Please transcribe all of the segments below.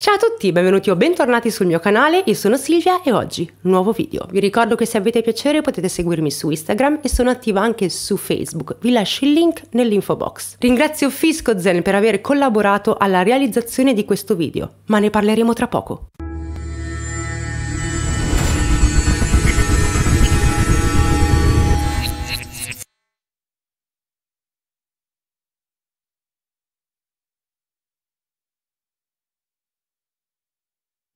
Ciao a tutti, benvenuti o bentornati sul mio canale, io sono Silvia e oggi nuovo video. Vi ricordo che se avete piacere potete seguirmi su Instagram e sono attiva anche su Facebook, vi lascio il link nell'info box. Ringrazio Fisco Zen per aver collaborato alla realizzazione di questo video, ma ne parleremo tra poco.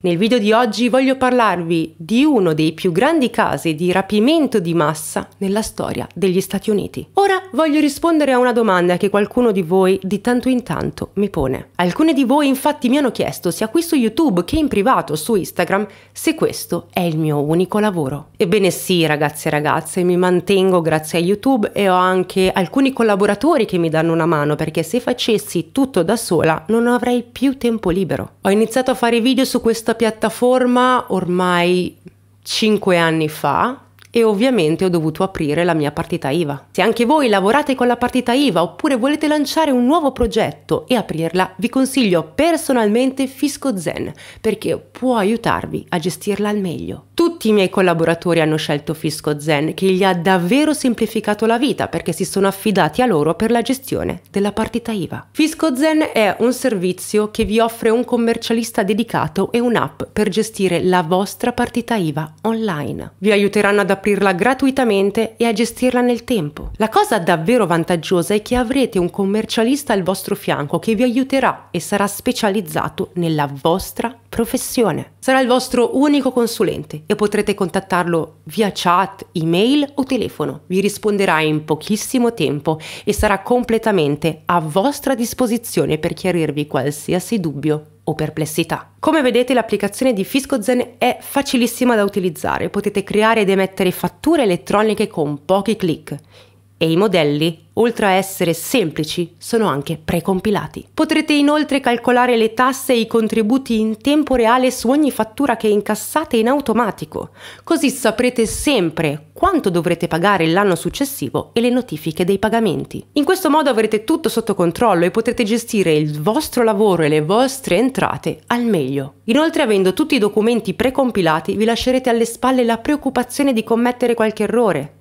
Nel video di oggi voglio parlarvi di uno dei più grandi casi di rapimento di massa nella storia degli Stati Uniti. Ora voglio rispondere a una domanda che qualcuno di voi di tanto in tanto mi pone. Alcune di voi infatti mi hanno chiesto sia qui su YouTube che in privato su Instagram se questo è il mio unico lavoro. Ebbene sì ragazzi e ragazze, mi mantengo grazie a YouTube e ho anche alcuni collaboratori che mi danno una mano perché se facessi tutto da sola non avrei più tempo libero. Ho iniziato a fare video su questo piattaforma ormai 5 anni fa e ovviamente ho dovuto aprire la mia partita IVA. Se anche voi lavorate con la partita IVA oppure volete lanciare un nuovo progetto e aprirla, vi consiglio personalmente Fisco Zen perché può aiutarvi a gestirla al meglio. Tutti i miei collaboratori hanno scelto Fisco Zen che gli ha davvero semplificato la vita perché si sono affidati a loro per la gestione della partita IVA. Fisco Zen è un servizio che vi offre un commercialista dedicato e un'app per gestire la vostra partita IVA online. Vi aiuteranno ad aprirla gratuitamente e a gestirla nel tempo. La cosa davvero vantaggiosa è che avrete un commercialista al vostro fianco che vi aiuterà e sarà specializzato nella vostra professione. Sarà il vostro unico consulente e potrete contattarlo via chat, email o telefono. Vi risponderà in pochissimo tempo e sarà completamente a vostra disposizione per chiarirvi qualsiasi dubbio o perplessità. Come vedete l'applicazione di FiscoZen è facilissima da utilizzare, potete creare ed emettere fatture elettroniche con pochi clic e i modelli, oltre a essere semplici, sono anche precompilati. Potrete inoltre calcolare le tasse e i contributi in tempo reale su ogni fattura che incassate in automatico, così saprete sempre quanto dovrete pagare l'anno successivo e le notifiche dei pagamenti. In questo modo avrete tutto sotto controllo e potrete gestire il vostro lavoro e le vostre entrate al meglio. Inoltre, avendo tutti i documenti precompilati, vi lascerete alle spalle la preoccupazione di commettere qualche errore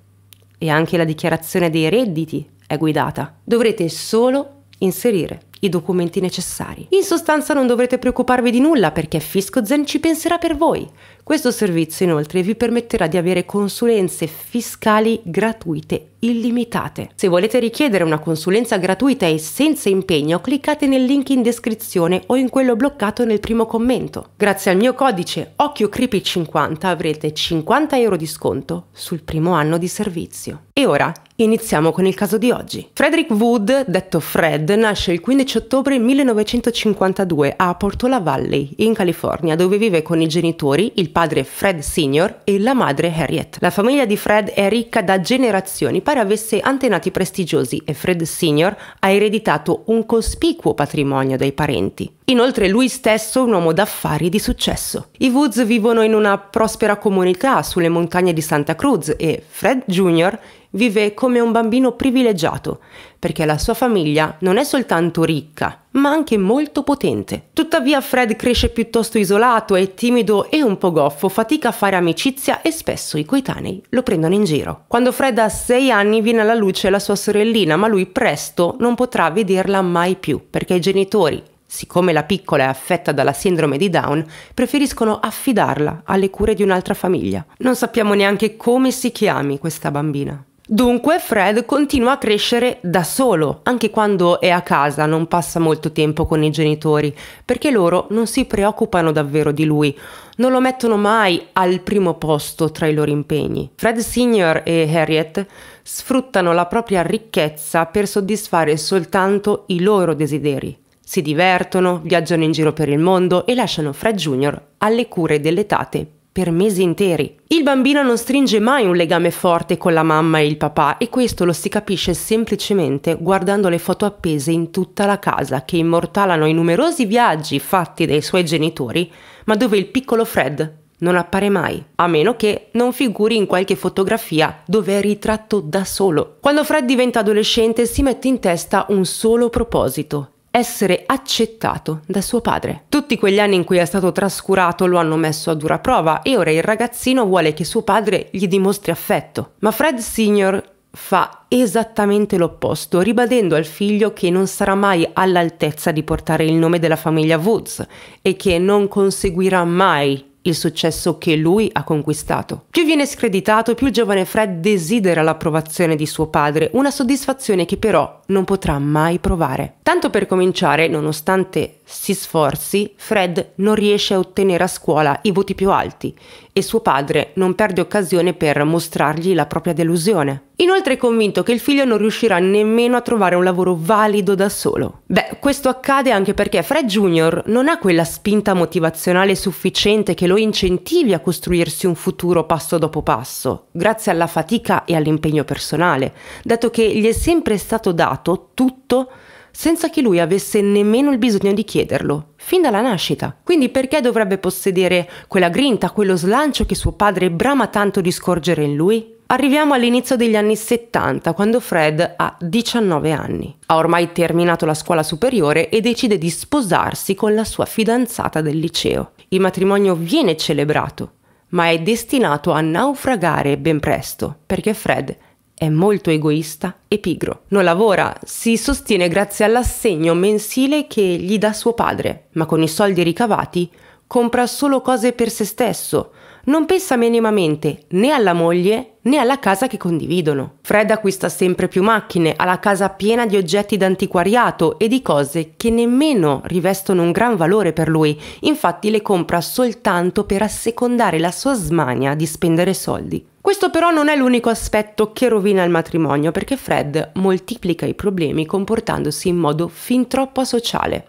e anche la dichiarazione dei redditi è guidata. Dovrete solo inserire i documenti necessari. In sostanza non dovrete preoccuparvi di nulla perché FiscoZen ci penserà per voi. Questo servizio inoltre vi permetterà di avere consulenze fiscali gratuite illimitate. Se volete richiedere una consulenza gratuita e senza impegno, cliccate nel link in descrizione o in quello bloccato nel primo commento. Grazie al mio codice OcchioCreepy50 avrete 50 euro di sconto sul primo anno di servizio. E ora iniziamo con il caso di oggi. Frederick Wood, detto Fred, nasce il 15 ottobre 1952 a Portola Valley, in California, dove vive con i genitori, il padre Fred Sr. e la madre Harriet. La famiglia di Fred è ricca da generazioni, pare avesse antenati prestigiosi e Fred Sr. ha ereditato un cospicuo patrimonio dai parenti. Inoltre lui stesso è un uomo d'affari di successo. I Woods vivono in una prospera comunità sulle montagne di Santa Cruz e Fred Jr vive come un bambino privilegiato, perché la sua famiglia non è soltanto ricca, ma anche molto potente. Tuttavia Fred cresce piuttosto isolato, è timido e un po' goffo, fatica a fare amicizia e spesso i coetanei lo prendono in giro. Quando Fred ha 6 anni viene alla luce la sua sorellina, ma lui presto non potrà vederla mai più, perché i genitori siccome la piccola è affetta dalla sindrome di Down, preferiscono affidarla alle cure di un'altra famiglia. Non sappiamo neanche come si chiami questa bambina. Dunque Fred continua a crescere da solo, anche quando è a casa non passa molto tempo con i genitori, perché loro non si preoccupano davvero di lui, non lo mettono mai al primo posto tra i loro impegni. Fred Sr. e Harriet sfruttano la propria ricchezza per soddisfare soltanto i loro desideri. Si divertono, viaggiano in giro per il mondo e lasciano Fred Jr. alle cure delle tate per mesi interi. Il bambino non stringe mai un legame forte con la mamma e il papà e questo lo si capisce semplicemente guardando le foto appese in tutta la casa che immortalano i numerosi viaggi fatti dai suoi genitori, ma dove il piccolo Fred non appare mai, a meno che non figuri in qualche fotografia dove è ritratto da solo. Quando Fred diventa adolescente si mette in testa un solo proposito, essere accettato da suo padre. Tutti quegli anni in cui è stato trascurato lo hanno messo a dura prova e ora il ragazzino vuole che suo padre gli dimostri affetto. Ma Fred Sr. fa esattamente l'opposto, ribadendo al figlio che non sarà mai all'altezza di portare il nome della famiglia Woods e che non conseguirà mai il successo che lui ha conquistato. Più viene screditato, più il giovane Fred desidera l'approvazione di suo padre, una soddisfazione che però non potrà mai provare. Tanto per cominciare, nonostante si sforzi, Fred non riesce a ottenere a scuola i voti più alti e suo padre non perde occasione per mostrargli la propria delusione. Inoltre è convinto che il figlio non riuscirà nemmeno a trovare un lavoro valido da solo. Beh, questo accade anche perché Fred Jr. non ha quella spinta motivazionale sufficiente che lo incentivi a costruirsi un futuro passo dopo passo, grazie alla fatica e all'impegno personale, dato che gli è sempre stato dato tutto senza che lui avesse nemmeno il bisogno di chiederlo, fin dalla nascita. Quindi perché dovrebbe possedere quella grinta, quello slancio che suo padre brama tanto di scorgere in lui? Arriviamo all'inizio degli anni 70, quando Fred ha 19 anni. Ha ormai terminato la scuola superiore e decide di sposarsi con la sua fidanzata del liceo. Il matrimonio viene celebrato, ma è destinato a naufragare ben presto, perché Fred è molto egoista e pigro. Non lavora, si sostiene grazie all'assegno mensile che gli dà suo padre, ma con i soldi ricavati compra solo cose per se stesso, non pensa minimamente né alla moglie né alla casa che condividono. Fred acquista sempre più macchine, ha la casa piena di oggetti d'antiquariato e di cose che nemmeno rivestono un gran valore per lui, infatti le compra soltanto per assecondare la sua smania di spendere soldi. Questo però non è l'unico aspetto che rovina il matrimonio perché Fred moltiplica i problemi comportandosi in modo fin troppo asociale.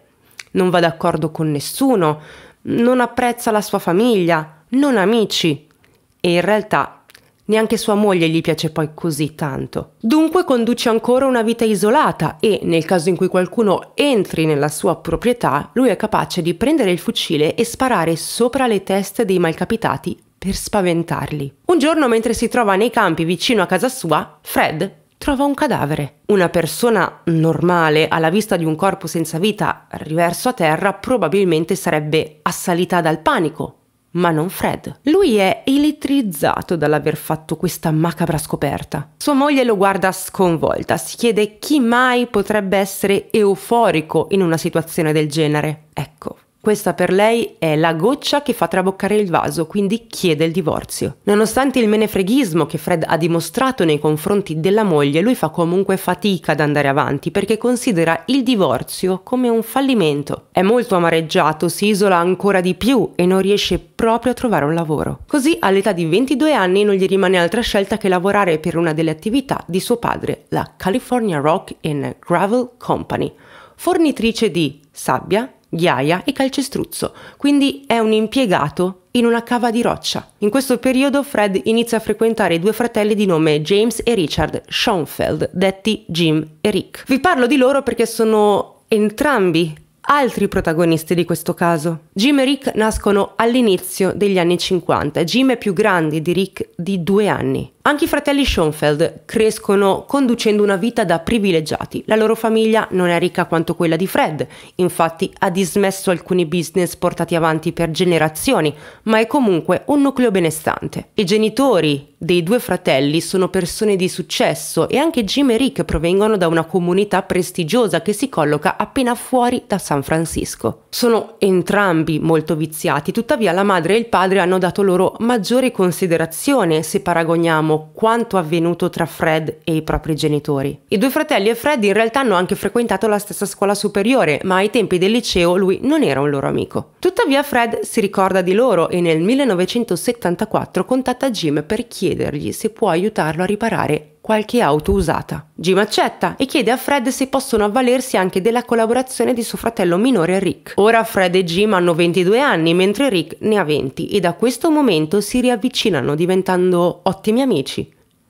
Non va d'accordo con nessuno, non apprezza la sua famiglia, non amici. E in realtà neanche sua moglie gli piace poi così tanto. Dunque conduce ancora una vita isolata e, nel caso in cui qualcuno entri nella sua proprietà, lui è capace di prendere il fucile e sparare sopra le teste dei malcapitati per spaventarli. Un giorno, mentre si trova nei campi vicino a casa sua, Fred trova un cadavere. Una persona normale, alla vista di un corpo senza vita riverso a terra, probabilmente sarebbe assalita dal panico, ma non Fred. Lui è elettrizzato dall'aver fatto questa macabra scoperta. Sua moglie lo guarda sconvolta, si chiede chi mai potrebbe essere euforico in una situazione del genere. Ecco, questa per lei è la goccia che fa traboccare il vaso, quindi chiede il divorzio. Nonostante il menefreghismo che Fred ha dimostrato nei confronti della moglie, lui fa comunque fatica ad andare avanti perché considera il divorzio come un fallimento. È molto amareggiato, si isola ancora di più e non riesce proprio a trovare un lavoro. Così all'età di 22 anni non gli rimane altra scelta che lavorare per una delle attività di suo padre, la California Rock and Gravel Company, fornitrice di sabbia, ghiaia e calcestruzzo, quindi è un impiegato in una cava di roccia. In questo periodo Fred inizia a frequentare due fratelli di nome James e Richard Schoenfeld, detti Jim e Rick. Vi parlo di loro perché sono entrambi altri protagonisti di questo caso. Jim e Rick nascono all'inizio degli anni 50. Jim è più grande di Rick di due anni. Anche i fratelli Schoenfeld crescono conducendo una vita da privilegiati. La loro famiglia non è ricca quanto quella di Fred, infatti ha dismesso alcuni business portati avanti per generazioni, ma è comunque un nucleo benestante. I genitori dei due fratelli sono persone di successo e anche Jim e Rick provengono da una comunità prestigiosa che si colloca appena fuori da San Francisco. Sono entrambi molto viziati, tuttavia la madre e il padre hanno dato loro maggiore considerazione se paragoniamo sappiamo quanto avvenuto tra Fred e i propri genitori. I due fratelli e Fred in realtà hanno anche frequentato la stessa scuola superiore, ma ai tempi del liceo lui non era un loro amico. Tuttavia Fred si ricorda di loro e nel 1974 contatta Jim per chiedergli se può aiutarlo a riparare qualche auto usata. Jim accetta e chiede a Fred se possono avvalersi anche della collaborazione di suo fratello minore Rick. Ora Fred e Jim hanno 22 anni mentre Rick ne ha 20 e da questo momento si riavvicinano diventando ottimi amici.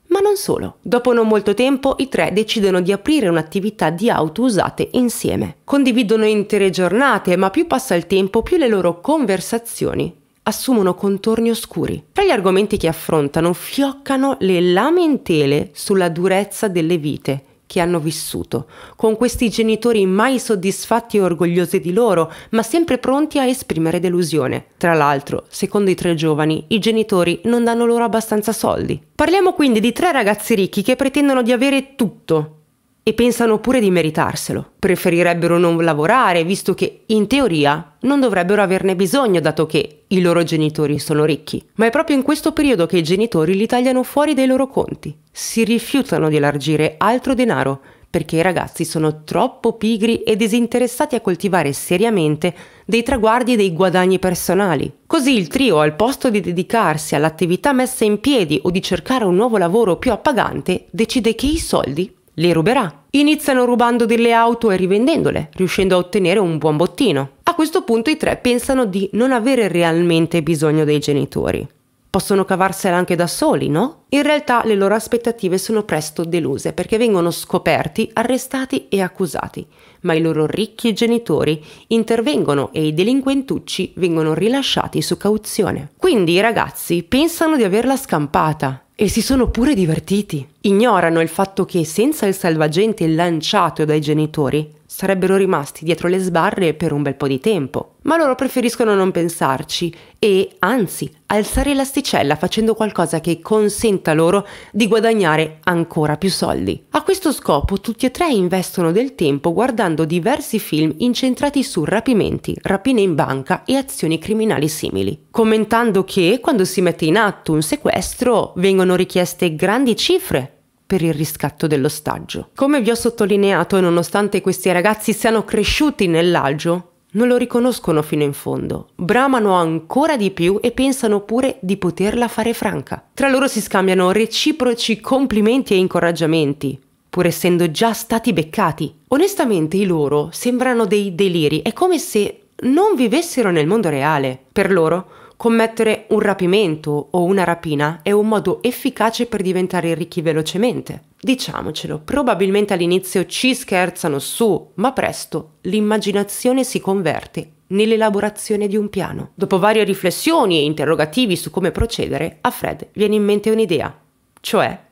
Ma non solo. Dopo non molto tempo i tre decidono di aprire un'attività di auto usate insieme. Condividono intere giornate, ma più passa il tempo più le loro conversazioni assumono contorni oscuri. Tra gli argomenti che affrontano fioccano le lamentele sulla durezza delle vite che hanno vissuto, con questi genitori mai soddisfatti e orgogliosi di loro, ma sempre pronti a esprimere delusione. Tra l'altro, secondo i tre giovani, i genitori non danno loro abbastanza soldi. Parliamo quindi di tre ragazzi ricchi che pretendono di avere tutto, e pensano pure di meritarselo. Preferirebbero non lavorare, visto che, in teoria, non dovrebbero averne bisogno, dato che i loro genitori sono ricchi. Ma è proprio in questo periodo che i genitori li tagliano fuori dai loro conti. Si rifiutano di elargire altro denaro, perché i ragazzi sono troppo pigri e disinteressati a coltivare seriamente dei traguardi e dei guadagni personali. Così il trio, al posto di dedicarsi all'attività messa in piedi o di cercare un nuovo lavoro più appagante, decide che i soldi le ruberà. Iniziano rubando delle auto e rivendendole, riuscendo a ottenere un buon bottino. A questo punto i tre pensano di non avere realmente bisogno dei genitori. Possono cavarsela anche da soli, no? In realtà le loro aspettative sono presto deluse perché vengono scoperti, arrestati e accusati, ma i loro ricchi genitori intervengono e i delinquentucci vengono rilasciati su cauzione. Quindi i ragazzi pensano di averla scampata, e si sono pure divertiti. Ignorano il fatto che senza il salvagente lanciato dai genitori, sarebbero rimasti dietro le sbarre per un bel po' di tempo. Ma loro preferiscono non pensarci e, anzi, alzare l'asticella facendo qualcosa che consenta loro di guadagnare ancora più soldi. A questo scopo tutti e tre investono del tempo guardando diversi film incentrati su rapimenti, rapine in banca e azioni criminali simili, commentando che quando si mette in atto un sequestro vengono richieste grandi cifre per il riscatto dell'ostaggio. Come vi ho sottolineato, nonostante questi ragazzi siano cresciuti nell'agio, non lo riconoscono fino in fondo, bramano ancora di più e pensano pure di poterla fare franca. Tra loro si scambiano reciproci complimenti e incoraggiamenti, pur essendo già stati beccati. Onestamente i loro sembrano dei deliri, è come se non vivessero nel mondo reale. Per loro Commettere un rapimento o una rapina è un modo efficace per diventare ricchi velocemente. Diciamocelo, probabilmente all'inizio ci scherzano su, ma presto l'immaginazione si converte nell'elaborazione di un piano. Dopo varie riflessioni e interrogativi su come procedere, a Fred viene in mente un'idea, cioè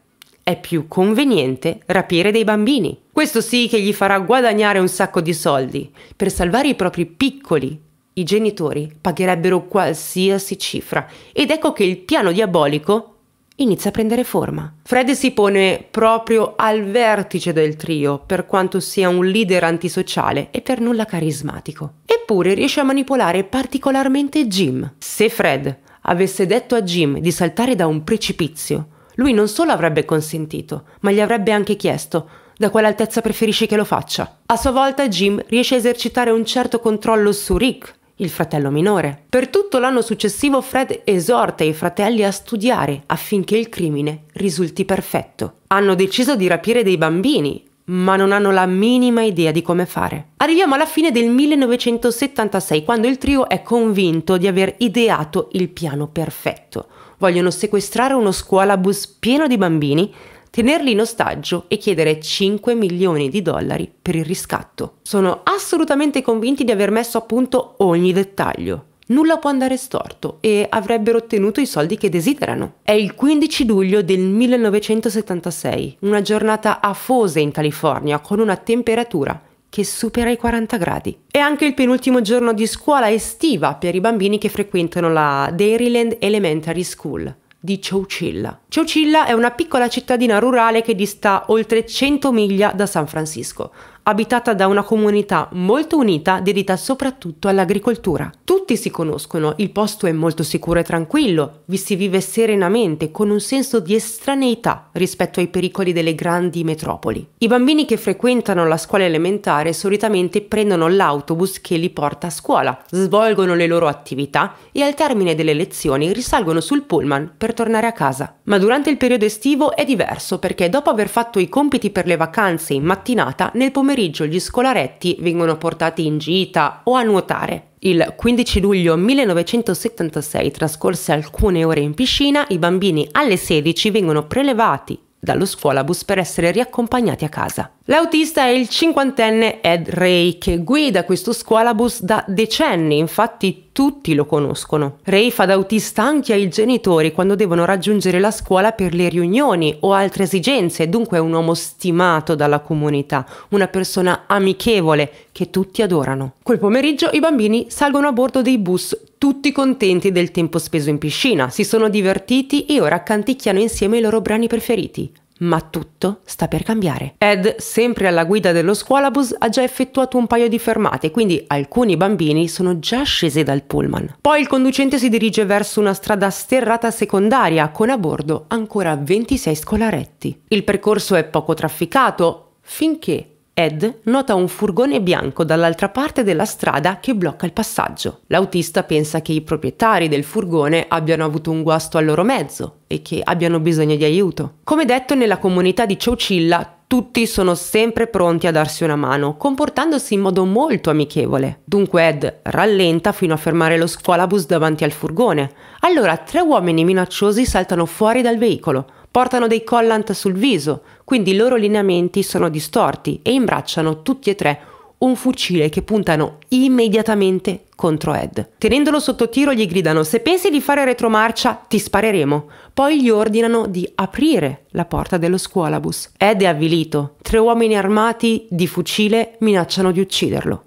è più conveniente rapire dei bambini. Questo sì che gli farà guadagnare un sacco di soldi per salvare i propri piccoli i genitori pagherebbero qualsiasi cifra ed ecco che il piano diabolico inizia a prendere forma. Fred si pone proprio al vertice del trio, per quanto sia un leader antisociale e per nulla carismatico. Eppure riesce a manipolare particolarmente Jim. Se Fred avesse detto a Jim di saltare da un precipizio, lui non solo avrebbe consentito, ma gli avrebbe anche chiesto da quale altezza preferisci che lo faccia. A sua volta Jim riesce a esercitare un certo controllo su Rick, il fratello minore. Per tutto l'anno successivo Fred esorta i fratelli a studiare affinché il crimine risulti perfetto. Hanno deciso di rapire dei bambini, ma non hanno la minima idea di come fare. Arriviamo alla fine del 1976, quando il trio è convinto di aver ideato il piano perfetto. Vogliono sequestrare uno scuolabus pieno di bambini tenerli in ostaggio e chiedere 5 milioni di dollari per il riscatto. Sono assolutamente convinti di aver messo a punto ogni dettaglio. Nulla può andare storto e avrebbero ottenuto i soldi che desiderano. È il 15 luglio del 1976, una giornata afosa in California con una temperatura che supera i 40 gradi. È anche il penultimo giorno di scuola estiva per i bambini che frequentano la Dairyland Elementary School di Chowchilla. Chowchilla è una piccola cittadina rurale che dista oltre 100 miglia da San Francisco, abitata da una comunità molto unita dedita soprattutto all'agricoltura. Tutti si conoscono, il posto è molto sicuro e tranquillo, vi si vive serenamente con un senso di estraneità rispetto ai pericoli delle grandi metropoli. I bambini che frequentano la scuola elementare solitamente prendono l'autobus che li porta a scuola, svolgono le loro attività e al termine delle lezioni risalgono sul pullman per tornare a casa. Ma durante il periodo estivo è diverso perché dopo aver fatto i compiti per le vacanze in mattinata, nel pomeriggio gli scolaretti vengono portati in gita o a nuotare. Il 15 luglio 1976, trascorse alcune ore in piscina, i bambini alle 16 vengono prelevati dallo scuolabus per essere riaccompagnati a casa. L'autista è il cinquantenne Ed Ray che guida questo scuolabus da decenni, infatti tutti lo conoscono. Ray fa da autista anche ai genitori quando devono raggiungere la scuola per le riunioni o altre esigenze, dunque è un uomo stimato dalla comunità, una persona amichevole che tutti adorano. Quel pomeriggio i bambini salgono a bordo dei bus tutti contenti del tempo speso in piscina, si sono divertiti e ora canticchiano insieme i loro brani preferiti. Ma tutto sta per cambiare. Ed, sempre alla guida dello squalabus, ha già effettuato un paio di fermate, quindi alcuni bambini sono già scesi dal pullman. Poi il conducente si dirige verso una strada sterrata secondaria, con a bordo ancora 26 scolaretti. Il percorso è poco trafficato, finché ed nota un furgone bianco dall'altra parte della strada che blocca il passaggio. L'autista pensa che i proprietari del furgone abbiano avuto un guasto al loro mezzo e che abbiano bisogno di aiuto. Come detto, nella comunità di Ciaucilla tutti sono sempre pronti a darsi una mano, comportandosi in modo molto amichevole. Dunque Ed rallenta fino a fermare lo squalabus davanti al furgone. Allora tre uomini minacciosi saltano fuori dal veicolo, portano dei collant sul viso, quindi i loro lineamenti sono distorti e imbracciano tutti e tre un fucile che puntano immediatamente contro Ed. Tenendolo sotto tiro gli gridano se pensi di fare retromarcia ti spareremo, poi gli ordinano di aprire la porta dello scuolabus. Ed è avvilito, tre uomini armati di fucile minacciano di ucciderlo.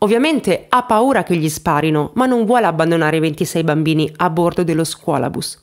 Ovviamente ha paura che gli sparino, ma non vuole abbandonare i 26 bambini a bordo dello scuolabus.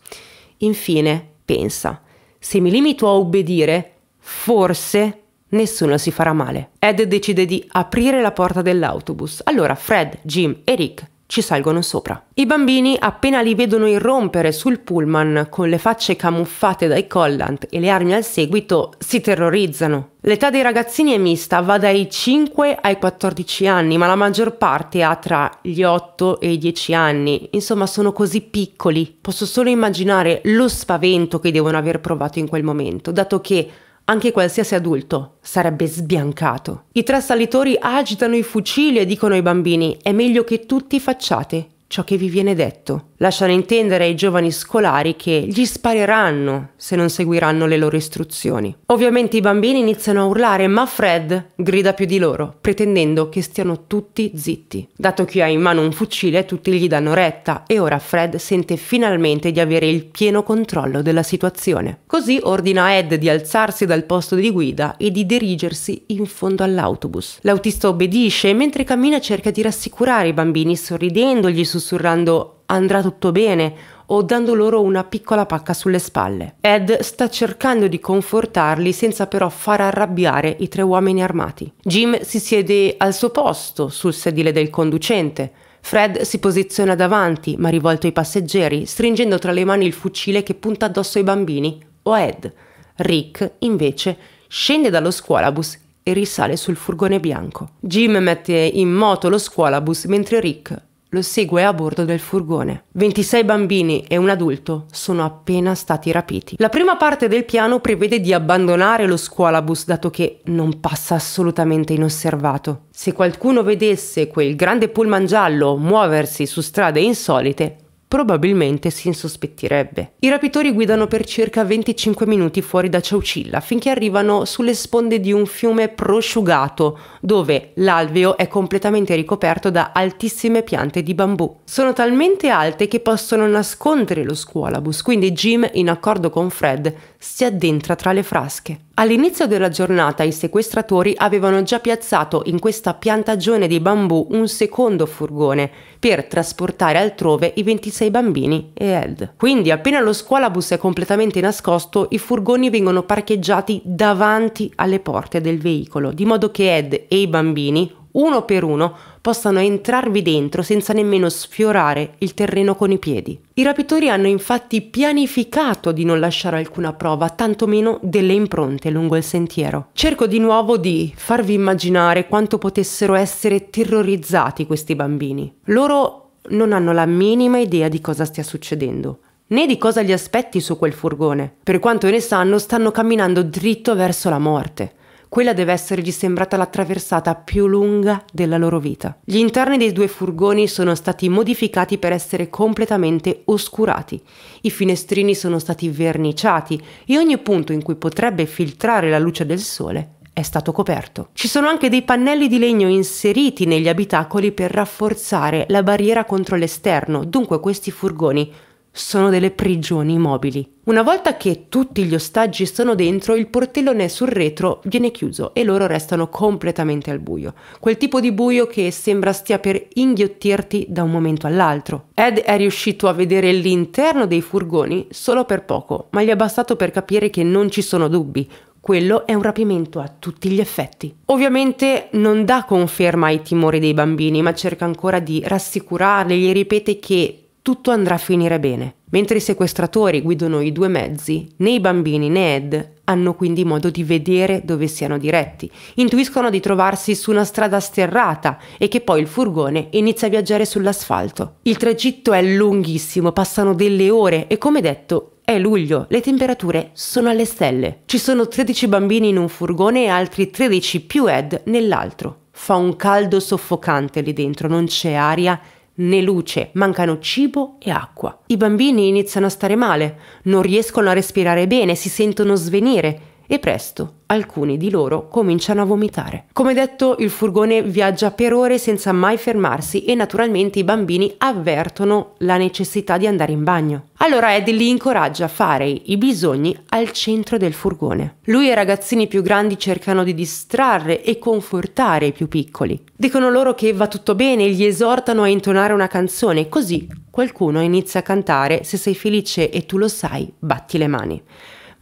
Infine, pensa, se mi limito a obbedire, forse nessuno si farà male. Ed decide di aprire la porta dell'autobus. Allora Fred, Jim e Rick ci salgono sopra. I bambini, appena li vedono irrompere sul pullman con le facce camuffate dai collant e le armi al seguito, si terrorizzano. L'età dei ragazzini è mista, va dai 5 ai 14 anni, ma la maggior parte ha tra gli 8 e i 10 anni. Insomma, sono così piccoli. Posso solo immaginare lo spavento che devono aver provato in quel momento, dato che anche qualsiasi adulto sarebbe sbiancato. I tre salitori agitano i fucili e dicono ai bambini è meglio che tutti facciate ciò che vi viene detto. Lasciano intendere ai giovani scolari che gli spareranno se non seguiranno le loro istruzioni. Ovviamente i bambini iniziano a urlare, ma Fred grida più di loro, pretendendo che stiano tutti zitti. Dato che ha in mano un fucile, tutti gli danno retta e ora Fred sente finalmente di avere il pieno controllo della situazione. Così ordina a Ed di alzarsi dal posto di guida e di dirigersi in fondo all'autobus. L'autista obbedisce e mentre cammina cerca di rassicurare i bambini sorridendogli su sussurrando andrà tutto bene o dando loro una piccola pacca sulle spalle. Ed sta cercando di confortarli senza però far arrabbiare i tre uomini armati. Jim si siede al suo posto sul sedile del conducente. Fred si posiziona davanti, ma rivolto ai passeggeri, stringendo tra le mani il fucile che punta addosso ai bambini o a Ed. Rick, invece, scende dallo scuolabus e risale sul furgone bianco. Jim mette in moto lo scuolabus mentre Rick lo segue a bordo del furgone. 26 bambini e un adulto sono appena stati rapiti. La prima parte del piano prevede di abbandonare lo scuolabus dato che non passa assolutamente inosservato. Se qualcuno vedesse quel grande pullman giallo muoversi su strade insolite, probabilmente si insospettirebbe. I rapitori guidano per circa 25 minuti fuori da Ciaucilla finché arrivano sulle sponde di un fiume prosciugato dove l'alveo è completamente ricoperto da altissime piante di bambù. Sono talmente alte che possono nascondere lo squalabus, quindi Jim, in accordo con Fred, si addentra tra le frasche. All'inizio della giornata i sequestratori avevano già piazzato in questa piantagione di bambù un secondo furgone per trasportare altrove i 26 bambini e Ed. Quindi appena lo squalabus è completamente nascosto, i furgoni vengono parcheggiati davanti alle porte del veicolo, di modo che Ed e i bambini, uno per uno, possano entrarvi dentro senza nemmeno sfiorare il terreno con i piedi. I rapitori hanno infatti pianificato di non lasciare alcuna prova, tantomeno delle impronte lungo il sentiero. Cerco di nuovo di farvi immaginare quanto potessero essere terrorizzati questi bambini. Loro non hanno la minima idea di cosa stia succedendo, né di cosa li aspetti su quel furgone. Per quanto ne sanno, stanno camminando dritto verso la morte quella deve essergli sembrata la traversata più lunga della loro vita. Gli interni dei due furgoni sono stati modificati per essere completamente oscurati, i finestrini sono stati verniciati e ogni punto in cui potrebbe filtrare la luce del sole è stato coperto. Ci sono anche dei pannelli di legno inseriti negli abitacoli per rafforzare la barriera contro l'esterno, dunque questi furgoni sono delle prigioni mobili. Una volta che tutti gli ostaggi sono dentro, il portellone sul retro viene chiuso e loro restano completamente al buio. Quel tipo di buio che sembra stia per inghiottirti da un momento all'altro. Ed è riuscito a vedere l'interno dei furgoni solo per poco, ma gli è bastato per capire che non ci sono dubbi. Quello è un rapimento a tutti gli effetti. Ovviamente non dà conferma ai timori dei bambini, ma cerca ancora di rassicurarli, gli ripete che tutto andrà a finire bene. Mentre i sequestratori guidano i due mezzi, né i bambini né Ed hanno quindi modo di vedere dove siano diretti. Intuiscono di trovarsi su una strada sterrata e che poi il furgone inizia a viaggiare sull'asfalto. Il tragitto è lunghissimo, passano delle ore e come detto è luglio, le temperature sono alle stelle. Ci sono 13 bambini in un furgone e altri 13 più Ed nell'altro. Fa un caldo soffocante lì dentro, non c'è aria né luce, mancano cibo e acqua. I bambini iniziano a stare male, non riescono a respirare bene, si sentono svenire, e presto alcuni di loro cominciano a vomitare. Come detto, il furgone viaggia per ore senza mai fermarsi e naturalmente i bambini avvertono la necessità di andare in bagno. Allora Ed li incoraggia a fare i bisogni al centro del furgone. Lui e i ragazzini più grandi cercano di distrarre e confortare i più piccoli. Dicono loro che va tutto bene, li esortano a intonare una canzone, così qualcuno inizia a cantare Se sei felice e tu lo sai, batti le mani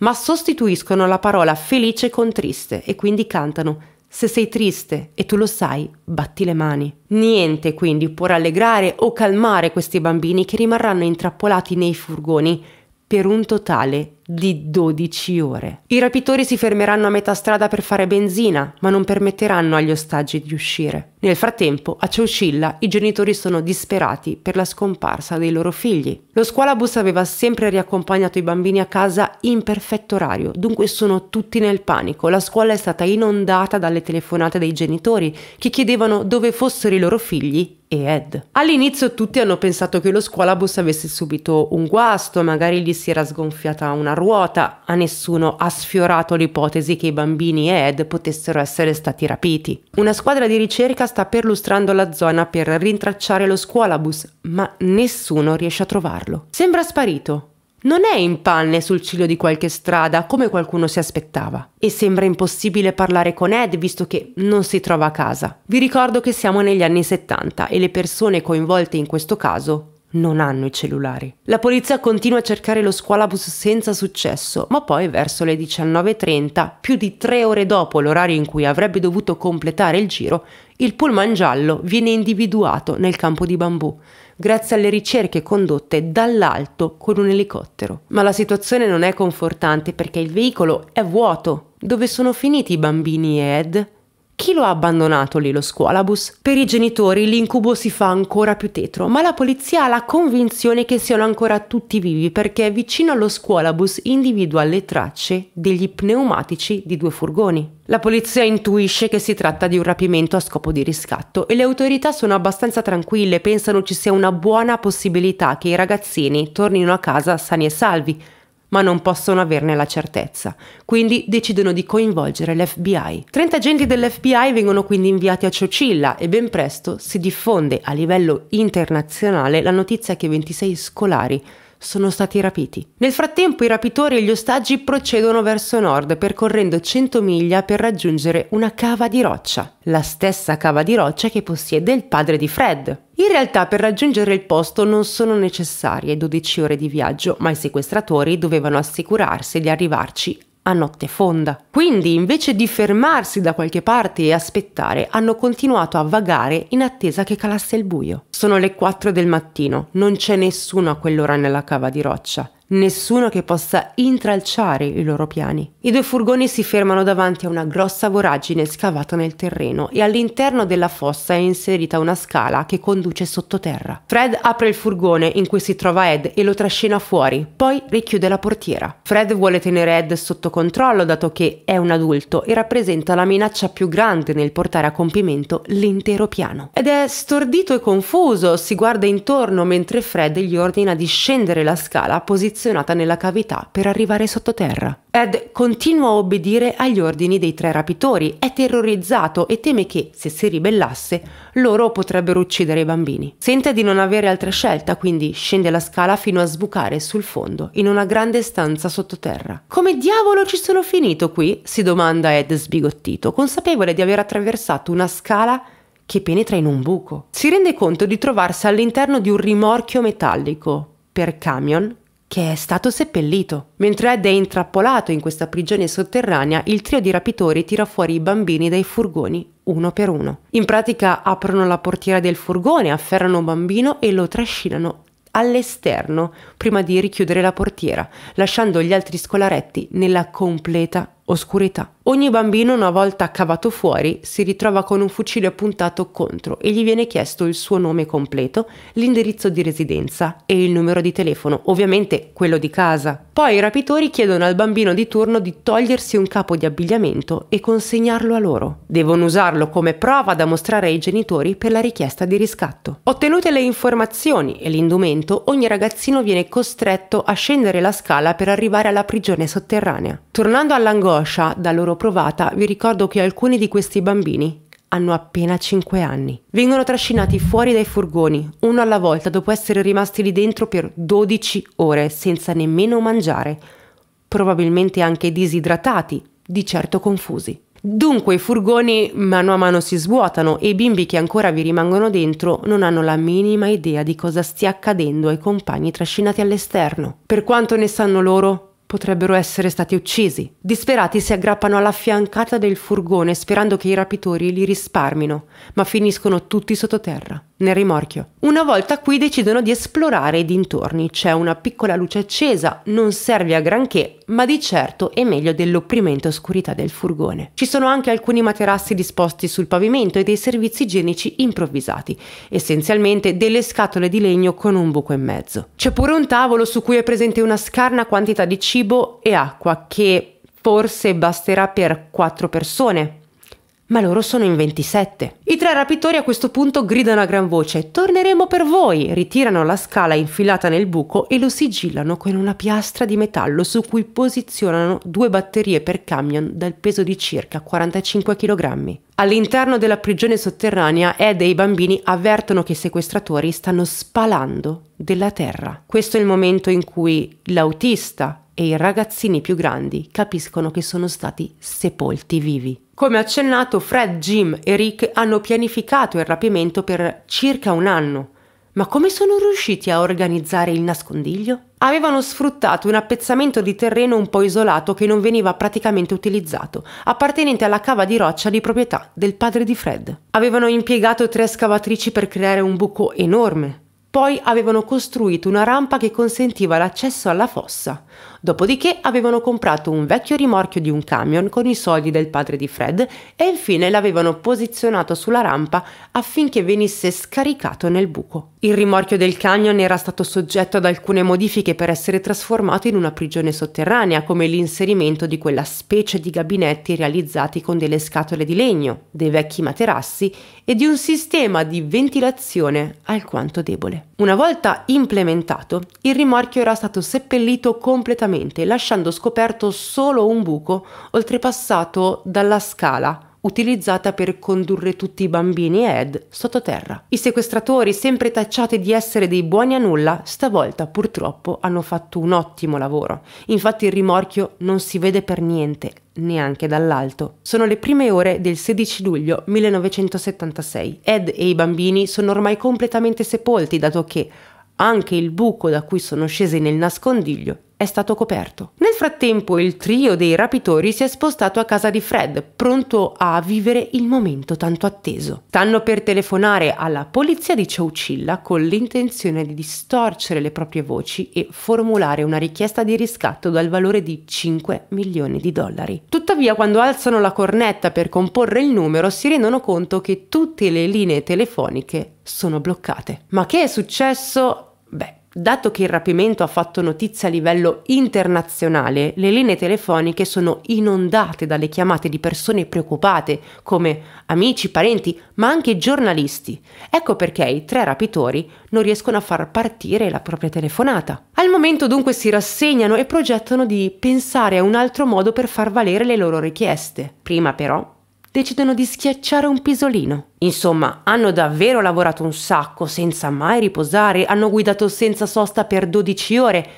ma sostituiscono la parola felice con triste e quindi cantano se sei triste e tu lo sai, batti le mani. Niente quindi può rallegrare o calmare questi bambini che rimarranno intrappolati nei furgoni per un totale di 12 ore. I rapitori si fermeranno a metà strada per fare benzina, ma non permetteranno agli ostaggi di uscire. Nel frattempo, a Ceucilla i genitori sono disperati per la scomparsa dei loro figli. Lo scuolabus aveva sempre riaccompagnato i bambini a casa in perfetto orario, dunque sono tutti nel panico. La scuola è stata inondata dalle telefonate dei genitori che chiedevano dove fossero i loro figli e Ed. All'inizio tutti hanno pensato che lo scuolabus avesse subito un guasto, magari gli si era sgonfiata una ruota, a nessuno ha sfiorato l'ipotesi che i bambini e Ed potessero essere stati rapiti. Una squadra di ricerca sta perlustrando la zona per rintracciare lo scuolabus, ma nessuno riesce a trovarlo. Sembra sparito, non è in panne sul ciglio di qualche strada come qualcuno si aspettava e sembra impossibile parlare con Ed visto che non si trova a casa. Vi ricordo che siamo negli anni 70 e le persone coinvolte in questo caso non hanno i cellulari. La polizia continua a cercare lo squalabus senza successo, ma poi verso le 19.30, più di tre ore dopo l'orario in cui avrebbe dovuto completare il giro, il pullman giallo viene individuato nel campo di bambù, grazie alle ricerche condotte dall'alto con un elicottero. Ma la situazione non è confortante perché il veicolo è vuoto. Dove sono finiti i bambini Ed? Chi lo ha abbandonato lì lo scuolabus? Per i genitori l'incubo si fa ancora più tetro, ma la polizia ha la convinzione che siano ancora tutti vivi perché vicino allo scuolabus individua le tracce degli pneumatici di due furgoni. La polizia intuisce che si tratta di un rapimento a scopo di riscatto e le autorità sono abbastanza tranquille, pensano ci sia una buona possibilità che i ragazzini tornino a casa sani e salvi, ma non possono averne la certezza, quindi decidono di coinvolgere l'FBI. 30 agenti dell'FBI vengono quindi inviati a Ciocilla e ben presto si diffonde a livello internazionale la notizia che 26 scolari sono stati rapiti. Nel frattempo i rapitori e gli ostaggi procedono verso nord, percorrendo 100 miglia per raggiungere una cava di roccia, la stessa cava di roccia che possiede il padre di Fred, in realtà per raggiungere il posto non sono necessarie 12 ore di viaggio, ma i sequestratori dovevano assicurarsi di arrivarci a notte fonda. Quindi, invece di fermarsi da qualche parte e aspettare, hanno continuato a vagare in attesa che calasse il buio. Sono le 4 del mattino, non c'è nessuno a quell'ora nella cava di roccia nessuno che possa intralciare i loro piani. I due furgoni si fermano davanti a una grossa voragine scavata nel terreno e all'interno della fossa è inserita una scala che conduce sottoterra. Fred apre il furgone in cui si trova Ed e lo trascina fuori, poi richiude la portiera. Fred vuole tenere Ed sotto controllo dato che è un adulto e rappresenta la minaccia più grande nel portare a compimento l'intero piano. Ed è stordito e confuso, si guarda intorno mentre Fred gli ordina di scendere la scala a posizione posizionata nella cavità per arrivare sottoterra. Ed continua a obbedire agli ordini dei tre rapitori, è terrorizzato e teme che, se si ribellasse, loro potrebbero uccidere i bambini. Sente di non avere altra scelta, quindi scende la scala fino a sbucare sul fondo, in una grande stanza sottoterra. Come diavolo ci sono finito qui? si domanda Ed sbigottito, consapevole di aver attraversato una scala che penetra in un buco. Si rende conto di trovarsi all'interno di un rimorchio metallico per camion che è stato seppellito. Mentre Ed è intrappolato in questa prigione sotterranea, il trio di rapitori tira fuori i bambini dai furgoni, uno per uno. In pratica aprono la portiera del furgone, afferrano un bambino e lo trascinano all'esterno prima di richiudere la portiera, lasciando gli altri scolaretti nella completa oscurità. Ogni bambino una volta cavato fuori si ritrova con un fucile puntato contro e gli viene chiesto il suo nome completo, l'indirizzo di residenza e il numero di telefono, ovviamente quello di casa. Poi i rapitori chiedono al bambino di turno di togliersi un capo di abbigliamento e consegnarlo a loro. Devono usarlo come prova da mostrare ai genitori per la richiesta di riscatto. Ottenute le informazioni e l'indumento, ogni ragazzino viene costretto a scendere la scala per arrivare alla prigione sotterranea. Tornando all'angolo angoscia da loro provata, vi ricordo che alcuni di questi bambini hanno appena 5 anni. Vengono trascinati fuori dai furgoni, uno alla volta, dopo essere rimasti lì dentro per 12 ore senza nemmeno mangiare, probabilmente anche disidratati, di certo confusi. Dunque i furgoni mano a mano si svuotano e i bimbi che ancora vi rimangono dentro non hanno la minima idea di cosa stia accadendo ai compagni trascinati all'esterno. Per quanto ne sanno loro, potrebbero essere stati uccisi. Disperati si aggrappano alla fiancata del furgone sperando che i rapitori li risparmino, ma finiscono tutti sottoterra nel rimorchio. Una volta qui decidono di esplorare i dintorni, c'è una piccola luce accesa, non serve a granché, ma di certo è meglio dell'opprimente oscurità del furgone. Ci sono anche alcuni materassi disposti sul pavimento e dei servizi igienici improvvisati, essenzialmente delle scatole di legno con un buco in mezzo. C'è pure un tavolo su cui è presente una scarna quantità di cibo e acqua che forse basterà per quattro persone, ma loro sono in 27. I tre rapitori a questo punto gridano a gran voce Torneremo per voi! Ritirano la scala infilata nel buco e lo sigillano con una piastra di metallo su cui posizionano due batterie per camion dal peso di circa 45 kg. All'interno della prigione sotterranea Ed e i bambini avvertono che i sequestratori stanno spalando della terra. Questo è il momento in cui l'autista e i ragazzini più grandi capiscono che sono stati sepolti vivi. Come accennato, Fred, Jim e Rick hanno pianificato il rapimento per circa un anno. Ma come sono riusciti a organizzare il nascondiglio? Avevano sfruttato un appezzamento di terreno un po' isolato che non veniva praticamente utilizzato, appartenente alla cava di roccia di proprietà del padre di Fred. Avevano impiegato tre scavatrici per creare un buco enorme. Poi avevano costruito una rampa che consentiva l'accesso alla fossa, Dopodiché avevano comprato un vecchio rimorchio di un camion con i soldi del padre di Fred e infine l'avevano posizionato sulla rampa affinché venisse scaricato nel buco. Il rimorchio del camion era stato soggetto ad alcune modifiche per essere trasformato in una prigione sotterranea, come l'inserimento di quella specie di gabinetti realizzati con delle scatole di legno, dei vecchi materassi e di un sistema di ventilazione alquanto debole. Una volta implementato, il rimorchio era stato seppellito completamente, lasciando scoperto solo un buco oltrepassato dalla scala utilizzata per condurre tutti i bambini e Ed sottoterra. I sequestratori, sempre tacciati di essere dei buoni a nulla, stavolta purtroppo hanno fatto un ottimo lavoro. Infatti il rimorchio non si vede per niente, neanche dall'alto. Sono le prime ore del 16 luglio 1976. Ed e i bambini sono ormai completamente sepolti, dato che anche il buco da cui sono scesi nel nascondiglio è stato coperto. Nel frattempo il trio dei rapitori si è spostato a casa di Fred, pronto a vivere il momento tanto atteso. Stanno per telefonare alla polizia di Ciaucilla con l'intenzione di distorcere le proprie voci e formulare una richiesta di riscatto dal valore di 5 milioni di dollari. Tuttavia quando alzano la cornetta per comporre il numero si rendono conto che tutte le linee telefoniche sono bloccate. Ma che è successo? Beh, Dato che il rapimento ha fatto notizia a livello internazionale, le linee telefoniche sono inondate dalle chiamate di persone preoccupate, come amici, parenti, ma anche giornalisti. Ecco perché i tre rapitori non riescono a far partire la propria telefonata. Al momento dunque si rassegnano e progettano di pensare a un altro modo per far valere le loro richieste. Prima però decidono di schiacciare un pisolino. Insomma, hanno davvero lavorato un sacco senza mai riposare, hanno guidato senza sosta per 12 ore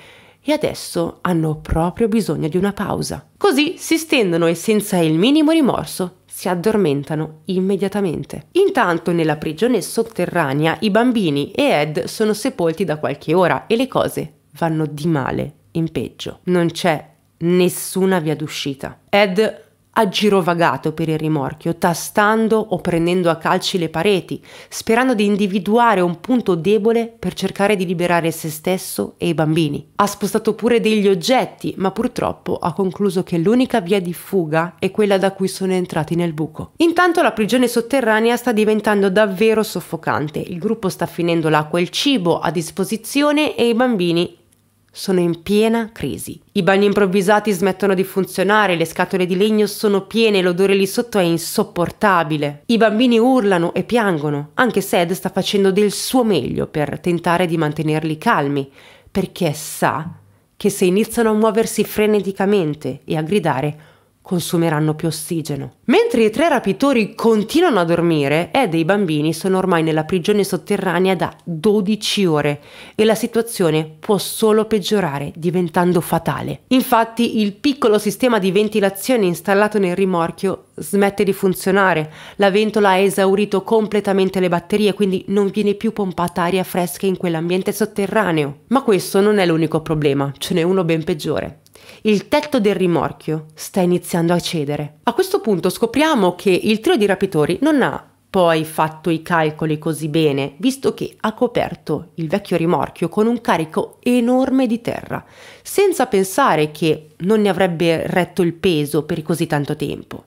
e adesso hanno proprio bisogno di una pausa. Così si stendono e senza il minimo rimorso si addormentano immediatamente. Intanto nella prigione sotterranea i bambini e Ed sono sepolti da qualche ora e le cose vanno di male in peggio. Non c'è nessuna via d'uscita. Ed ha girovagato per il rimorchio, tastando o prendendo a calci le pareti, sperando di individuare un punto debole per cercare di liberare se stesso e i bambini. Ha spostato pure degli oggetti, ma purtroppo ha concluso che l'unica via di fuga è quella da cui sono entrati nel buco. Intanto la prigione sotterranea sta diventando davvero soffocante, il gruppo sta finendo l'acqua e il cibo a disposizione e i bambini sono in piena crisi. I bagni improvvisati smettono di funzionare, le scatole di legno sono piene, l'odore lì sotto è insopportabile. I bambini urlano e piangono, anche se Ed sta facendo del suo meglio per tentare di mantenerli calmi, perché sa che se iniziano a muoversi freneticamente e a gridare consumeranno più ossigeno. Mentre i tre rapitori continuano a dormire, Ed eh, e i bambini sono ormai nella prigione sotterranea da 12 ore e la situazione può solo peggiorare, diventando fatale. Infatti il piccolo sistema di ventilazione installato nel rimorchio smette di funzionare, la ventola ha esaurito completamente le batterie, quindi non viene più pompata aria fresca in quell'ambiente sotterraneo. Ma questo non è l'unico problema, ce n'è uno ben peggiore il tetto del rimorchio sta iniziando a cedere. A questo punto scopriamo che il trio di rapitori non ha poi fatto i calcoli così bene, visto che ha coperto il vecchio rimorchio con un carico enorme di terra, senza pensare che non ne avrebbe retto il peso per così tanto tempo.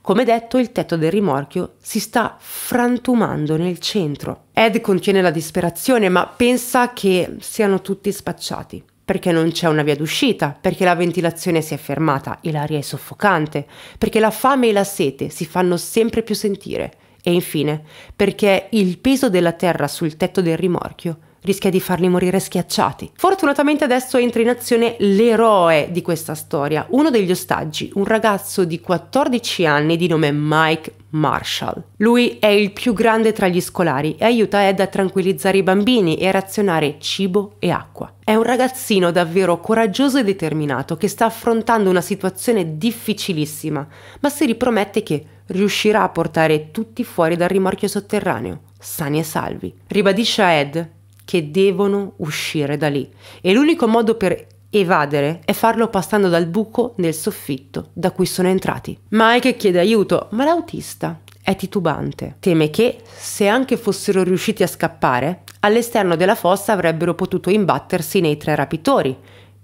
Come detto, il tetto del rimorchio si sta frantumando nel centro. Ed contiene la disperazione, ma pensa che siano tutti spacciati perché non c'è una via d'uscita, perché la ventilazione si è fermata e l'aria è soffocante, perché la fame e la sete si fanno sempre più sentire e infine perché il peso della terra sul tetto del rimorchio rischia di farli morire schiacciati. Fortunatamente adesso entra in azione l'eroe di questa storia, uno degli ostaggi, un ragazzo di 14 anni di nome Mike Marshall. Lui è il più grande tra gli scolari e aiuta Ed a tranquillizzare i bambini e a razionare cibo e acqua. È un ragazzino davvero coraggioso e determinato che sta affrontando una situazione difficilissima, ma si ripromette che riuscirà a portare tutti fuori dal rimorchio sotterraneo, sani e salvi. Ribadisce a Ed che devono uscire da lì e l'unico modo per evadere è farlo passando dal buco nel soffitto da cui sono entrati. Mike chiede aiuto, ma l'autista è titubante. Teme che, se anche fossero riusciti a scappare, all'esterno della fossa avrebbero potuto imbattersi nei tre rapitori,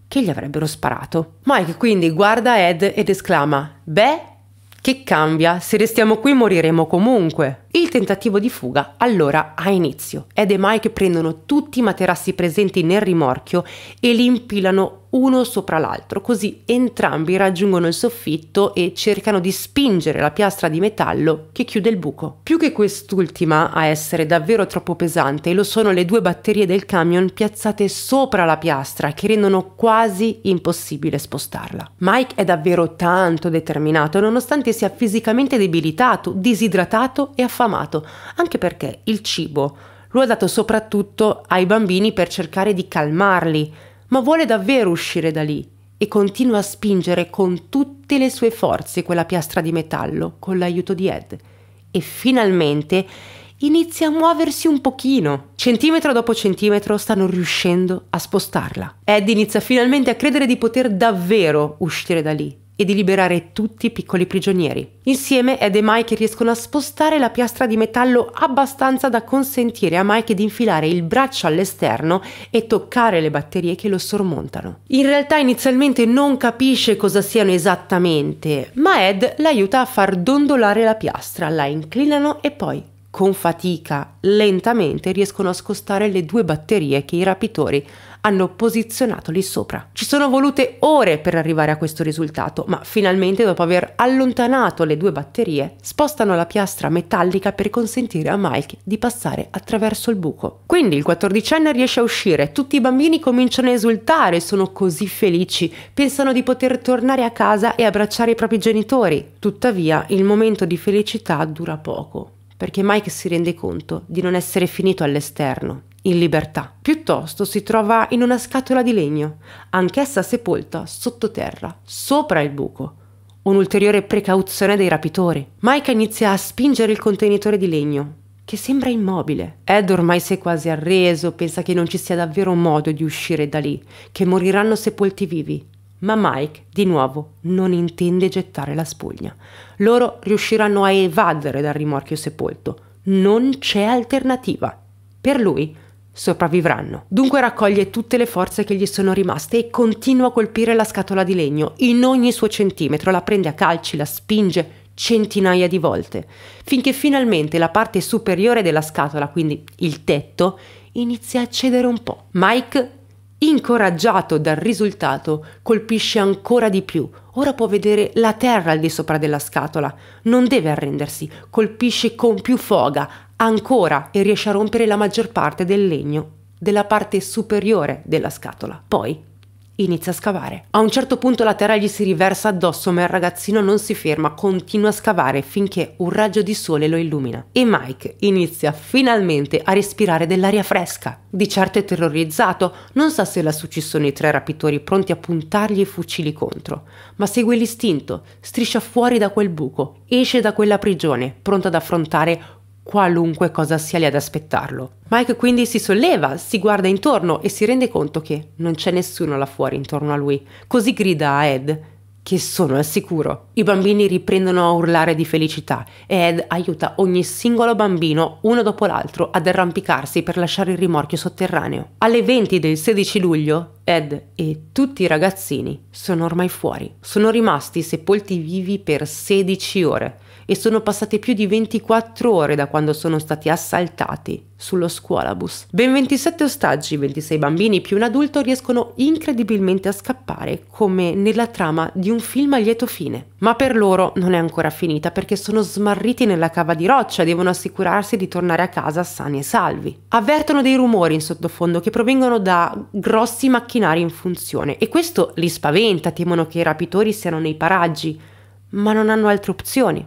che gli avrebbero sparato. Mike quindi guarda Ed ed esclama: Beh, che cambia? Se restiamo qui moriremo comunque. Il tentativo di fuga allora ha inizio. Ed è Mike che prendono tutti i materassi presenti nel rimorchio e li impilano uno sopra l'altro, così entrambi raggiungono il soffitto e cercano di spingere la piastra di metallo che chiude il buco. Più che quest'ultima a essere davvero troppo pesante lo sono le due batterie del camion piazzate sopra la piastra che rendono quasi impossibile spostarla. Mike è davvero tanto determinato nonostante sia fisicamente debilitato, disidratato e affamato, anche perché il cibo lo ha dato soprattutto ai bambini per cercare di calmarli ma vuole davvero uscire da lì e continua a spingere con tutte le sue forze quella piastra di metallo con l'aiuto di Ed. E finalmente inizia a muoversi un pochino. Centimetro dopo centimetro stanno riuscendo a spostarla. Ed inizia finalmente a credere di poter davvero uscire da lì e di liberare tutti i piccoli prigionieri. Insieme Ed e Mike riescono a spostare la piastra di metallo abbastanza da consentire a Mike di infilare il braccio all'esterno e toccare le batterie che lo sormontano. In realtà inizialmente non capisce cosa siano esattamente, ma Ed l'aiuta a far dondolare la piastra, la inclinano e poi con fatica, lentamente riescono a scostare le due batterie che i rapitori hanno posizionato lì sopra. Ci sono volute ore per arrivare a questo risultato, ma finalmente dopo aver allontanato le due batterie, spostano la piastra metallica per consentire a Mike di passare attraverso il buco. Quindi il 14enne riesce a uscire, tutti i bambini cominciano a esultare, sono così felici, pensano di poter tornare a casa e abbracciare i propri genitori. Tuttavia, il momento di felicità dura poco perché Mike si rende conto di non essere finito all'esterno, in libertà. Piuttosto si trova in una scatola di legno, anch'essa sepolta sottoterra, sopra il buco. Un'ulteriore precauzione dei rapitori. Mike inizia a spingere il contenitore di legno, che sembra immobile. Ed ormai si è quasi arreso, pensa che non ci sia davvero modo di uscire da lì, che moriranno sepolti vivi. Ma Mike, di nuovo, non intende gettare la spugna. Loro riusciranno a evadere dal rimorchio sepolto. Non c'è alternativa. Per lui sopravvivranno. Dunque raccoglie tutte le forze che gli sono rimaste e continua a colpire la scatola di legno in ogni suo centimetro, la prende a calci, la spinge centinaia di volte, finché finalmente la parte superiore della scatola, quindi il tetto, inizia a cedere un po'. Mike, incoraggiato dal risultato, colpisce ancora di più. Ora può vedere la terra al di sopra della scatola. Non deve arrendersi, colpisce con più foga, ancora e riesce a rompere la maggior parte del legno della parte superiore della scatola. Poi inizia a scavare. A un certo punto la terra gli si riversa addosso, ma il ragazzino non si ferma, continua a scavare finché un raggio di sole lo illumina. E Mike inizia finalmente a respirare dell'aria fresca. Di certo è terrorizzato, non sa se lassù ci sono i tre rapitori pronti a puntargli i fucili contro, ma segue l'istinto, striscia fuori da quel buco, esce da quella prigione, pronto ad affrontare qualunque cosa sia lì ad aspettarlo. Mike quindi si solleva, si guarda intorno e si rende conto che non c'è nessuno là fuori intorno a lui, così grida a Ed che sono al sicuro. I bambini riprendono a urlare di felicità e Ed aiuta ogni singolo bambino, uno dopo l'altro, ad arrampicarsi per lasciare il rimorchio sotterraneo. Alle 20 del 16 luglio, Ed e tutti i ragazzini sono ormai fuori. Sono rimasti sepolti vivi per 16 ore e sono passate più di 24 ore da quando sono stati assaltati sullo scuolabus. Ben 27 ostaggi, 26 bambini più un adulto riescono incredibilmente a scappare, come nella trama di un film a lieto fine. Ma per loro non è ancora finita perché sono smarriti nella cava di roccia, e devono assicurarsi di tornare a casa sani e salvi. Avvertono dei rumori in sottofondo che provengono da grossi macchinari in funzione e questo li spaventa, temono che i rapitori siano nei paraggi, ma non hanno altre opzioni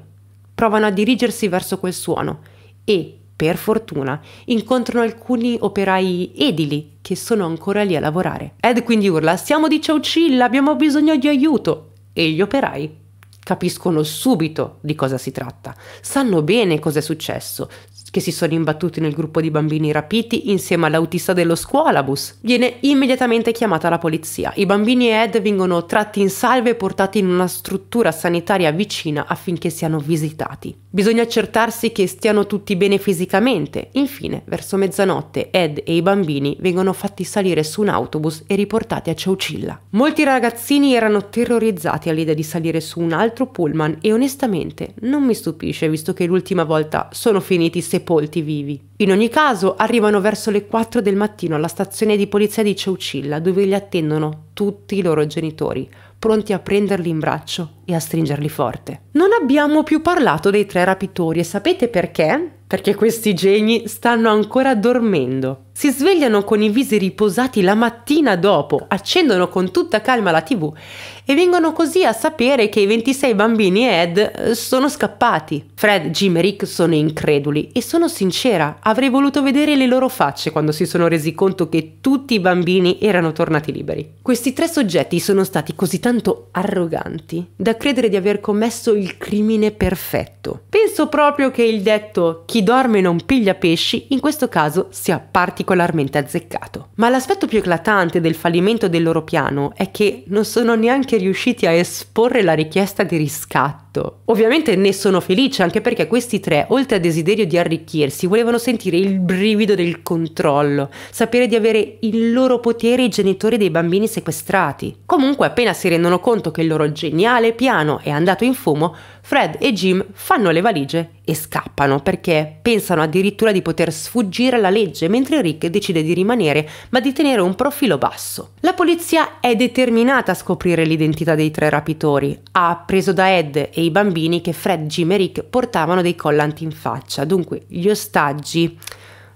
provano a dirigersi verso quel suono e, per fortuna, incontrano alcuni operai edili che sono ancora lì a lavorare. Ed quindi urla: Siamo di Chowchilla, abbiamo bisogno di aiuto! E gli operai capiscono subito di cosa si tratta, sanno bene cosa è successo, che si sono imbattuti nel gruppo di bambini rapiti insieme all'autista dello scuolabus. Viene immediatamente chiamata la polizia. I bambini e Ed vengono tratti in salvo e portati in una struttura sanitaria vicina affinché siano visitati. Bisogna accertarsi che stiano tutti bene fisicamente. Infine, verso mezzanotte, Ed e i bambini vengono fatti salire su un autobus e riportati a Ceucilla. Molti ragazzini erano terrorizzati all'idea di salire su un altro altro pullman e onestamente non mi stupisce visto che l'ultima volta sono finiti sepolti vivi. In ogni caso arrivano verso le 4 del mattino alla stazione di polizia di Ceucilla dove li attendono tutti i loro genitori, pronti a prenderli in braccio e a stringerli forte. Non abbiamo più parlato dei tre rapitori e sapete perché? Perché questi geni stanno ancora dormendo. Si svegliano con i visi riposati la mattina dopo, accendono con tutta calma la tv e vengono così a sapere che i 26 bambini Ed eh, sono scappati. Fred, Jim e Rick sono increduli e sono sincera, avrei voluto vedere le loro facce quando si sono resi conto che tutti i bambini erano tornati liberi. Questi tre soggetti sono stati così tanto arroganti da credere di aver commesso il crimine perfetto. Penso proprio che il detto chi dorme non piglia pesci in questo caso sia particolarmente azzeccato. Ma l'aspetto più eclatante del fallimento del loro piano è che non sono neanche anche riusciti a esporre la richiesta di riscatto. Ovviamente ne sono felice anche perché questi tre, oltre al desiderio di arricchirsi, volevano sentire il brivido del controllo, sapere di avere in loro potere i genitori dei bambini sequestrati. Comunque appena si rendono conto che il loro geniale piano è andato in fumo, Fred e Jim fanno le valigie e scappano perché pensano addirittura di poter sfuggire alla legge mentre Rick decide di rimanere ma di tenere un profilo basso. La polizia è determinata a scoprire l'identità dei tre rapitori. Ha appreso da Ed e i bambini che Fred, Jim e Rick portavano dei collanti in faccia, dunque gli ostaggi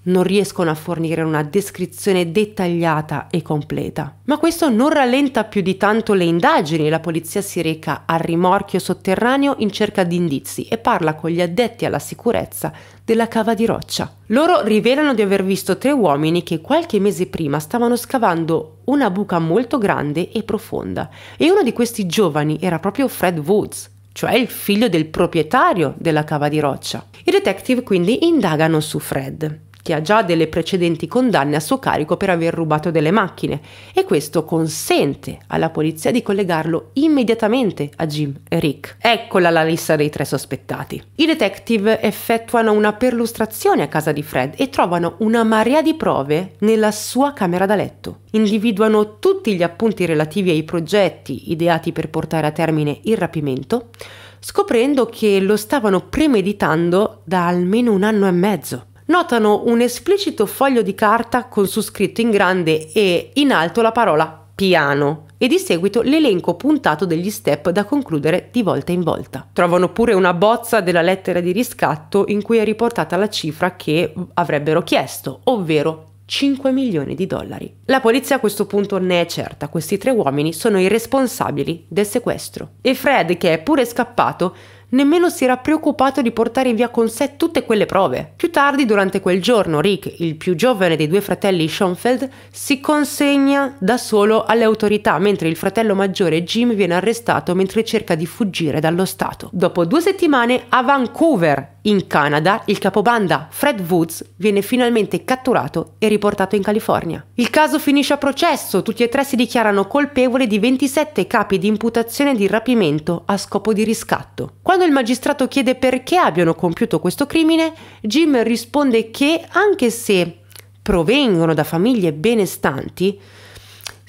non riescono a fornire una descrizione dettagliata e completa. Ma questo non rallenta più di tanto le indagini, la polizia si reca al rimorchio sotterraneo in cerca di indizi e parla con gli addetti alla sicurezza della cava di roccia. Loro rivelano di aver visto tre uomini che qualche mese prima stavano scavando una buca molto grande e profonda e uno di questi giovani era proprio Fred Woods, cioè il figlio del proprietario della cava di roccia. I detective quindi indagano su Fred che ha già delle precedenti condanne a suo carico per aver rubato delle macchine e questo consente alla polizia di collegarlo immediatamente a Jim e Rick. Eccola la lista dei tre sospettati. I detective effettuano una perlustrazione a casa di Fred e trovano una marea di prove nella sua camera da letto. Individuano tutti gli appunti relativi ai progetti ideati per portare a termine il rapimento, scoprendo che lo stavano premeditando da almeno un anno e mezzo notano un esplicito foglio di carta con su scritto in grande e in alto la parola piano e di seguito l'elenco puntato degli step da concludere di volta in volta. Trovano pure una bozza della lettera di riscatto in cui è riportata la cifra che avrebbero chiesto, ovvero 5 milioni di dollari. La polizia a questo punto ne è certa, questi tre uomini sono i responsabili del sequestro. E Fred, che è pure scappato, nemmeno si era preoccupato di portare via con sé tutte quelle prove. Più tardi, durante quel giorno, Rick, il più giovane dei due fratelli Schoenfeld, si consegna da solo alle autorità, mentre il fratello maggiore Jim viene arrestato mentre cerca di fuggire dallo Stato. Dopo due settimane a Vancouver, in Canada, il capobanda Fred Woods viene finalmente catturato e riportato in California. Il caso finisce a processo, tutti e tre si dichiarano colpevoli di 27 capi di imputazione di rapimento a scopo di riscatto. Quando il magistrato chiede perché abbiano compiuto questo crimine, Jim risponde che anche se provengono da famiglie benestanti,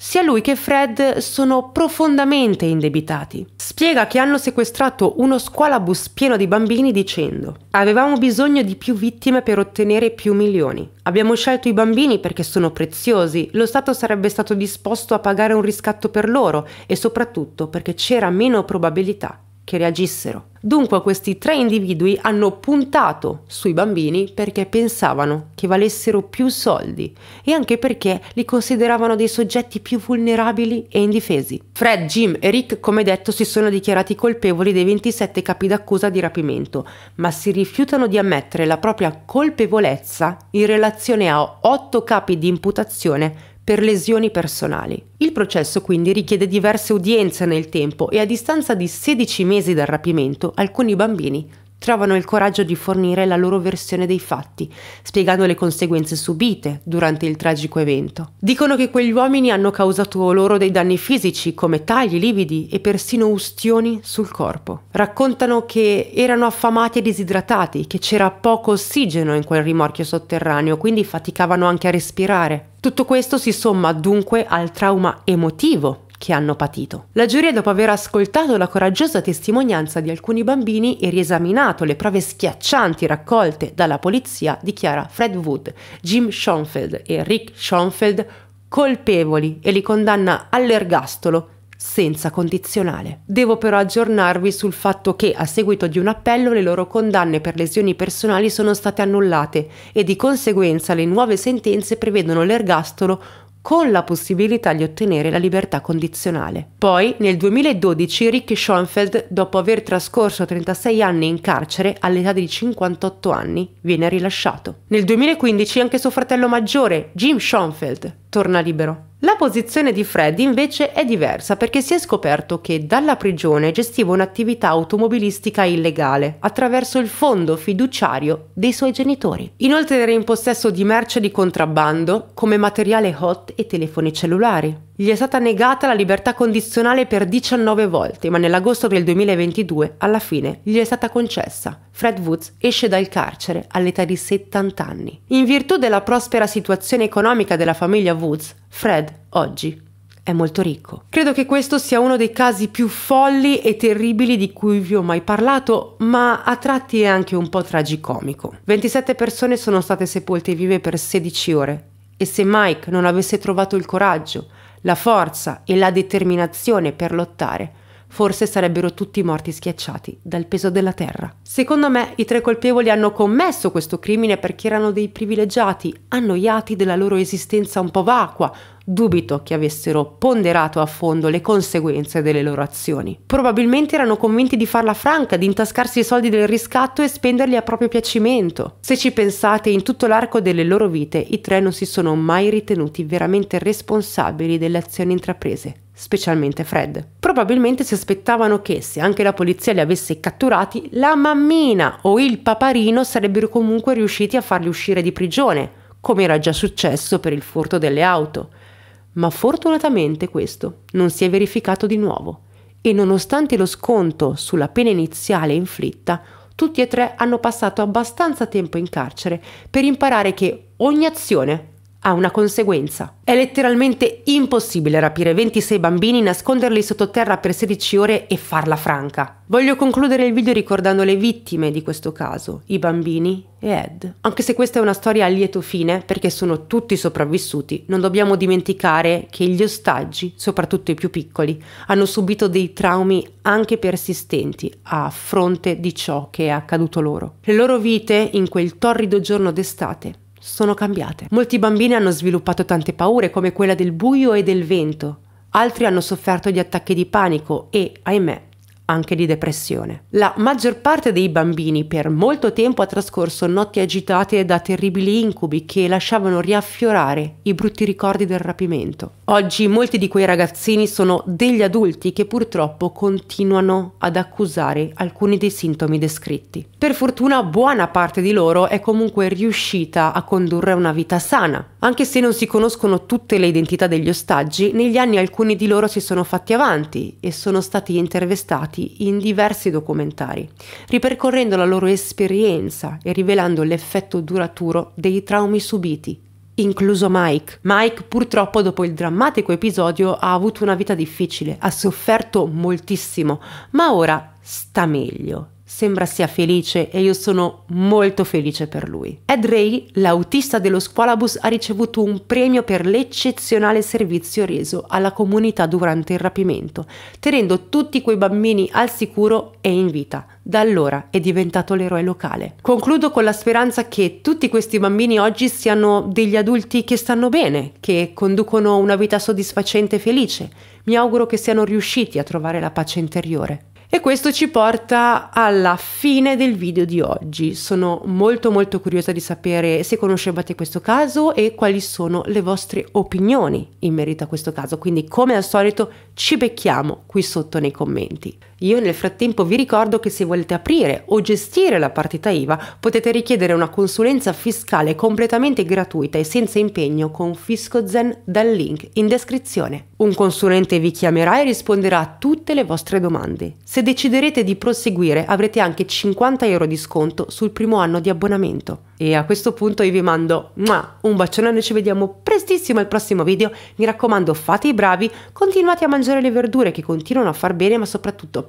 sia lui che Fred sono profondamente indebitati. Spiega che hanno sequestrato uno squalabus pieno di bambini dicendo Avevamo bisogno di più vittime per ottenere più milioni. Abbiamo scelto i bambini perché sono preziosi, lo Stato sarebbe stato disposto a pagare un riscatto per loro e soprattutto perché c'era meno probabilità che reagissero. Dunque questi tre individui hanno puntato sui bambini perché pensavano che valessero più soldi e anche perché li consideravano dei soggetti più vulnerabili e indifesi. Fred, Jim e Rick, come detto, si sono dichiarati colpevoli dei 27 capi d'accusa di rapimento, ma si rifiutano di ammettere la propria colpevolezza in relazione a 8 capi di imputazione per lesioni personali. Il processo quindi richiede diverse udienze nel tempo e a distanza di 16 mesi dal rapimento alcuni bambini trovano il coraggio di fornire la loro versione dei fatti, spiegando le conseguenze subite durante il tragico evento. Dicono che quegli uomini hanno causato loro dei danni fisici come tagli, lividi e persino ustioni sul corpo. Raccontano che erano affamati e disidratati, che c'era poco ossigeno in quel rimorchio sotterraneo, quindi faticavano anche a respirare. Tutto questo si somma dunque al trauma emotivo che hanno patito. La giuria, dopo aver ascoltato la coraggiosa testimonianza di alcuni bambini e riesaminato le prove schiaccianti raccolte dalla polizia, dichiara Fred Wood, Jim Schoenfeld e Rick Schoenfeld colpevoli e li condanna all'ergastolo senza condizionale. Devo però aggiornarvi sul fatto che a seguito di un appello le loro condanne per lesioni personali sono state annullate e di conseguenza le nuove sentenze prevedono l'ergastolo con la possibilità di ottenere la libertà condizionale. Poi, nel 2012, Ricky Schoenfeld, dopo aver trascorso 36 anni in carcere all'età di 58 anni, viene rilasciato. Nel 2015 anche suo fratello maggiore, Jim Schoenfeld, torna libero. La posizione di Fred invece è diversa perché si è scoperto che dalla prigione gestiva un'attività automobilistica illegale attraverso il fondo fiduciario dei suoi genitori. Inoltre era in possesso di merce di contrabbando come materiale hot e telefoni cellulari gli è stata negata la libertà condizionale per 19 volte, ma nell'agosto del 2022 alla fine gli è stata concessa. Fred Woods esce dal carcere all'età di 70 anni. In virtù della prospera situazione economica della famiglia Woods, Fred oggi è molto ricco. Credo che questo sia uno dei casi più folli e terribili di cui vi ho mai parlato, ma a tratti è anche un po' tragicomico. 27 persone sono state sepolte vive per 16 ore e se Mike non avesse trovato il coraggio la forza e la determinazione per lottare forse sarebbero tutti morti schiacciati dal peso della terra. Secondo me i tre colpevoli hanno commesso questo crimine perché erano dei privilegiati, annoiati della loro esistenza un po' vacua, dubito che avessero ponderato a fondo le conseguenze delle loro azioni. Probabilmente erano convinti di farla franca, di intascarsi i soldi del riscatto e spenderli a proprio piacimento. Se ci pensate, in tutto l'arco delle loro vite i tre non si sono mai ritenuti veramente responsabili delle azioni intraprese specialmente Fred. Probabilmente si aspettavano che, se anche la polizia li avesse catturati, la mammina o il paparino sarebbero comunque riusciti a farli uscire di prigione, come era già successo per il furto delle auto. Ma fortunatamente questo non si è verificato di nuovo e nonostante lo sconto sulla pena iniziale inflitta, tutti e tre hanno passato abbastanza tempo in carcere per imparare che ogni azione ha una conseguenza. È letteralmente impossibile rapire 26 bambini, nasconderli sottoterra per 16 ore e farla franca. Voglio concludere il video ricordando le vittime di questo caso, i bambini e Ed. Anche se questa è una storia a lieto fine, perché sono tutti sopravvissuti, non dobbiamo dimenticare che gli ostaggi, soprattutto i più piccoli, hanno subito dei traumi anche persistenti a fronte di ciò che è accaduto loro. Le loro vite in quel torrido giorno d'estate sono cambiate. Molti bambini hanno sviluppato tante paure come quella del buio e del vento, altri hanno sofferto di attacchi di panico e, ahimè, anche di depressione. La maggior parte dei bambini per molto tempo ha trascorso notti agitate da terribili incubi che lasciavano riaffiorare i brutti ricordi del rapimento. Oggi molti di quei ragazzini sono degli adulti che purtroppo continuano ad accusare alcuni dei sintomi descritti. Per fortuna buona parte di loro è comunque riuscita a condurre una vita sana. Anche se non si conoscono tutte le identità degli ostaggi, negli anni alcuni di loro si sono fatti avanti e sono stati intervistati ritrattati in diversi documentari, ripercorrendo la loro esperienza e rivelando l'effetto duraturo dei traumi subiti incluso Mike. Mike purtroppo dopo il drammatico episodio ha avuto una vita difficile, ha sofferto moltissimo, ma ora sta meglio sembra sia felice e io sono molto felice per lui. Ed Ray, l'autista dello Squalabus, ha ricevuto un premio per l'eccezionale servizio reso alla comunità durante il rapimento, tenendo tutti quei bambini al sicuro e in vita. Da allora è diventato l'eroe locale. Concludo con la speranza che tutti questi bambini oggi siano degli adulti che stanno bene, che conducono una vita soddisfacente e felice. Mi auguro che siano riusciti a trovare la pace interiore. E questo ci porta alla fine del video di oggi. Sono molto molto curiosa di sapere se conoscevate questo caso e quali sono le vostre opinioni in merito a questo caso. Quindi come al solito ci becchiamo qui sotto nei commenti. Io nel frattempo vi ricordo che se volete aprire o gestire la partita IVA potete richiedere una consulenza fiscale completamente gratuita e senza impegno con FiscoZen dal link in descrizione. Un consulente vi chiamerà e risponderà a tutte le vostre domande. Se deciderete di proseguire avrete anche 50 euro di sconto sul primo anno di abbonamento. E a questo punto io vi mando un bacione, noi ci vediamo prestissimo al prossimo video. Mi raccomando fate i bravi, continuate a mangiare le verdure che continuano a far bene ma soprattutto